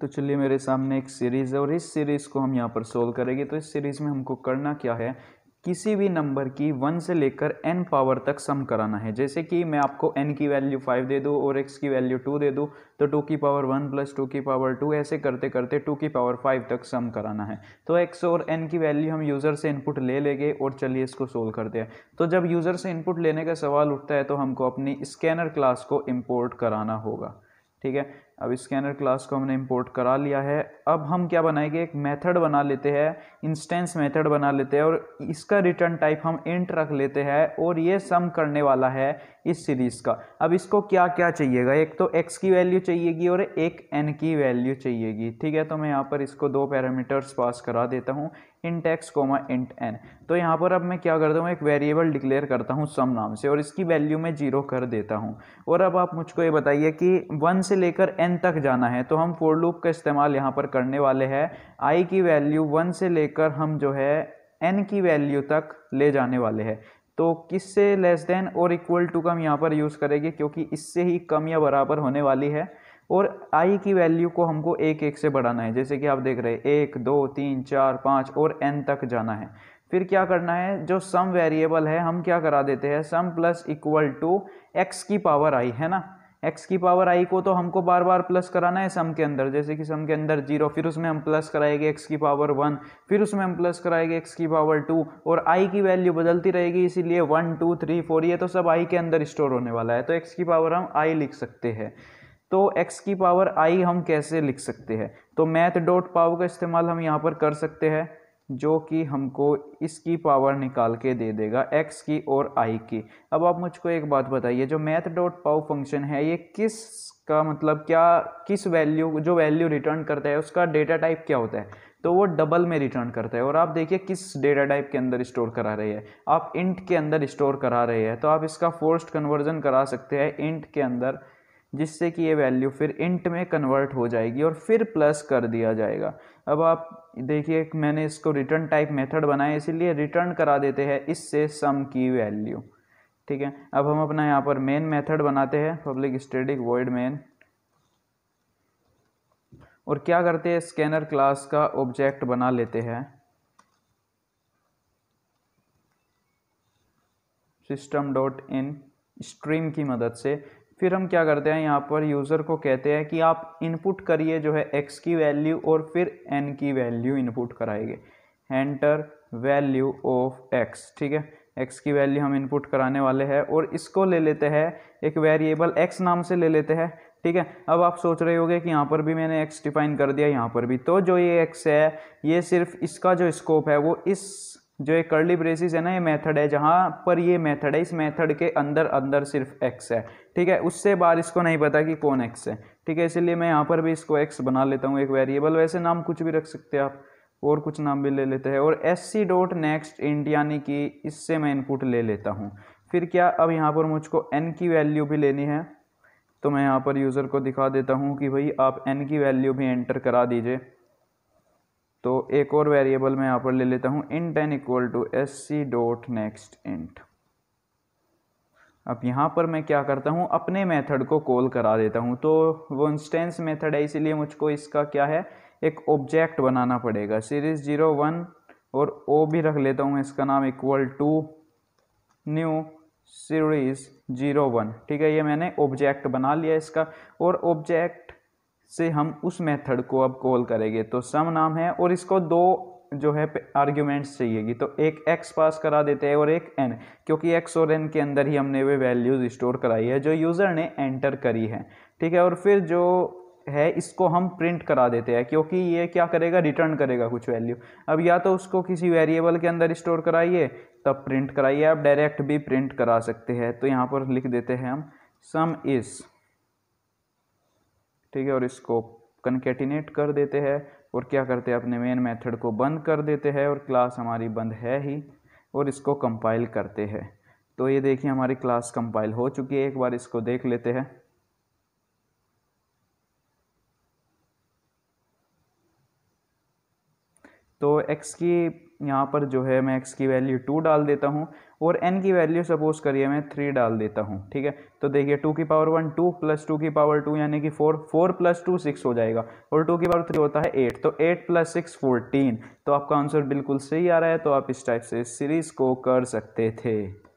तो चलिए मेरे सामने एक सीरीज़ है और इस सीरीज़ को हम यहाँ पर सोल्व करेंगे तो इस सीरीज़ में हमको करना क्या है किसी भी नंबर की वन से लेकर एन पावर तक सम कराना है जैसे कि मैं आपको एन की वैल्यू फाइव दे दूँ और एक्स की वैल्यू टू दे दूँ तो टू की पावर वन प्लस टू की पावर टू ऐसे करते करते टू की पावर फाइव तक सम कराना है तो एक्स और एन की वैल्यू हम यूज़र से इनपुट ले लेंगे और चलिए इसको सोल्व करते हैं तो जब यूज़र से इनपुट लेने का सवाल उठता है तो हमको अपनी स्कैनर क्लास को इम्पोर्ट कराना होगा ठीक है अब स्कैनर क्लास को हमने इंपोर्ट करा लिया है अब हम क्या बनाएंगे एक मेथड बना लेते हैं इंस्टेंस मेथड बना लेते हैं और इसका रिटर्न टाइप हम इंट रख लेते हैं और ये सम करने वाला है इस सीरीज़ का अब इसको क्या क्या चाहिएगा एक तो एक्स की वैल्यू चाहिएगी और एक एन की वैल्यू चाहिएगी ठीक है तो मैं यहाँ पर इसको दो पैरामीटर्स पास करा देता हूँ int x comma int n तो यहाँ पर अब मैं क्या करता हूँ एक वेरिएबल डिक्लेयर करता हूँ सम नाम से और इसकी वैल्यू मैं जीरो कर देता हूँ और अब आप मुझको ये बताइए कि वन से लेकर एन एन तक जाना है तो हम फोर लूप का इस्तेमाल यहाँ पर करने वाले हैं आई की वैल्यू वन से लेकर हम जो है एन की वैल्यू तक ले जाने वाले हैं तो किस से लेस देन और इक्वल टू कम यहाँ पर यूज़ करेंगे क्योंकि इससे ही कम या बराबर होने वाली है और आई की वैल्यू को हमको एक एक से बढ़ाना है जैसे कि आप देख रहे हैं एक दो तीन चार पाँच और एन तक जाना है फिर क्या करना है जो सम वेरिएबल है हम क्या करा देते हैं sum plus equal to x की पावर आई है ना एक्स की पावर आई को तो हमको बार बार प्लस कराना है सम के अंदर जैसे कि सम के अंदर जीरो फिर उसमें हम प्लस कराएंगे एक्स की पावर वन फिर उसमें हम प्लस कराएंगे एक्स की पावर टू और आई की वैल्यू बदलती रहेगी इसीलिए वन टू थ्री फोर ये तो सब आई के अंदर स्टोर होने वाला है तो एक्स की पावर हम आई लिख सकते हैं तो x की पावर i हम कैसे लिख सकते हैं तो मैथ डॉट पाव का इस्तेमाल हम यहाँ पर कर सकते हैं जो कि हमको इसकी पावर निकाल के दे देगा एक्स की और आई की अब आप मुझको एक बात बताइए जो मैथ डॉट पाव फंक्शन है ये किस का मतलब क्या किस वैल्यू जो वैल्यू रिटर्न करता है उसका डेटा टाइप क्या होता है तो वो डबल में रिटर्न करता है और आप देखिए किस डेटा टाइप के अंदर स्टोर करा रही है आप इंट के अंदर स्टोर करा रहे हैं तो आप इसका फोर्स्ड कन्वर्जन करा सकते हैं इंट के अंदर जिससे कि ये वैल्यू फिर इंट में कन्वर्ट हो जाएगी और फिर प्लस कर दिया जाएगा अब आप देखिए मैंने इसको रिटर्न टाइप मेथड बनाया इसीलिए रिटर्न करा देते हैं इससे सम की वैल्यू ठीक है अब हम अपना यहाँ पर मेन मेथड बनाते हैं पब्लिक स्टेडिक वर्ड मेन और क्या करते हैं स्कैनर क्लास का ऑब्जेक्ट बना लेते हैं सिस्टम डॉट इन स्ट्रीम की मदद से फिर हम क्या करते हैं यहाँ पर यूज़र को कहते हैं कि आप इनपुट करिए जो है एक्स की वैल्यू और फिर एन की वैल्यू इनपुट कराएंगे एंटर वैल्यू ऑफ एक्स ठीक है एक्स की वैल्यू हम इनपुट कराने वाले हैं और इसको ले लेते हैं एक वेरिएबल एक्स नाम से ले लेते हैं ठीक है अब आप सोच रहे होगे कि यहाँ पर भी मैंने एक्स डिफाइन कर दिया यहाँ पर भी तो जो ये एक्स है ये सिर्फ इसका जो स्कोप है वो इस जो ये कर्ली ब्रेसिस है ना ये मेथड है जहाँ पर ये मेथड है इस मेथड के अंदर अंदर सिर्फ एक्स है ठीक है उससे बाहर इसको नहीं पता कि कौन एक्स है ठीक है इसीलिए मैं यहाँ पर भी इसको एक्स बना लेता हूँ एक वेरिएबल वैसे नाम कुछ भी रख सकते हैं आप और कुछ नाम भी ले लेते हैं और S C dot next int यानी कि इससे मैं इनपुट ले लेता हूँ फिर क्या अब यहाँ पर मुझको एन की वैल्यू भी लेनी है तो मैं यहाँ पर यूज़र को दिखा देता हूँ कि भाई आप एन की वैल्यू भी एंटर करा दीजिए तो एक और वेरिएबल मैं यहाँ पर ले लेता हूँ int n equal to S C dot next int अब यहाँ पर मैं क्या करता हूँ अपने मेथड को कॉल करा देता हूँ तो वो इंस्टेंस मेथड है इसीलिए मुझको इसका क्या है एक ऑब्जेक्ट बनाना पड़ेगा सीरीज़ जीरो वन और ओ भी रख लेता हूँ इसका नाम equal to new series zero one ठीक है ये मैंने ऑब्जेक्ट बना लिया इसका और ऑब्जेक्ट से हम उस मेथड को अब कॉल करेंगे तो सम नाम है और इसको दो जो है आर्ग्यूमेंट्स चाहिएगी तो एक एक्स पास करा देते हैं और एक एन क्योंकि एक्स और एन के अंदर ही हमने वे वैल्यूज़ स्टोर कराई है जो यूज़र ने एंटर करी है ठीक है और फिर जो है इसको हम प्रिंट करा देते हैं क्योंकि ये क्या करेगा रिटर्न करेगा कुछ वैल्यू अब या तो उसको किसी वेरिएबल के अंदर स्टोर कराइए तब प्रिंट कराइए आप डायरेक्ट भी प्रिंट करा सकते हैं तो यहाँ पर लिख देते हैं हम सम इज़ ठीक है और इसको कनकेटिनेट कर देते हैं और क्या करते हैं अपने मेन मेथड को बंद कर देते हैं और क्लास हमारी बंद है ही और इसको कंपाइल करते हैं तो ये देखिए हमारी क्लास कंपाइल हो चुकी है एक बार इसको देख लेते हैं तो x की यहाँ पर जो है मैं x की वैल्यू टू डाल देता हूँ और n की वैल्यू सपोज करिए मैं थ्री डाल देता हूँ ठीक है तो देखिए टू की power one two plus two की पावर टू यानी कि four four plus two six हो जाएगा और टू की पावर थ्री होता है एट तो एट प्लस सिक्स फोर्टीन तो आपका आंसर बिल्कुल सही आ रहा है तो आप इस टाइप से सीरीज़ को कर सकते थे